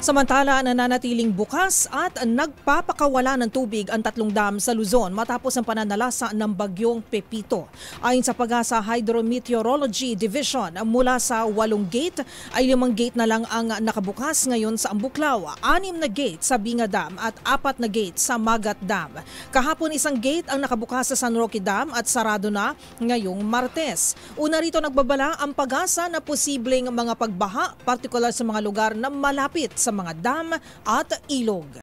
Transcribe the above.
Samantala, nananatiling bukas at nagpapakawala ng tubig ang tatlong dam sa Luzon matapos ang pananalasa ng bagyong Pepito. Ayon sa Pagasa Hydrometeorology Division, mula sa walong gate ay limang gate na lang ang nakabukas ngayon sa Ambuklaw, anim na gate sa Binga Dam at apat na gate sa Magat Dam. Kahapon isang gate ang nakabukas sa San Roque Dam at sarado na ngayong Martes. Una rito nagbabala ang pagasa na posibleng mga pagbaha, partikular sa mga lugar na malapit sa sa mga dam at ilog.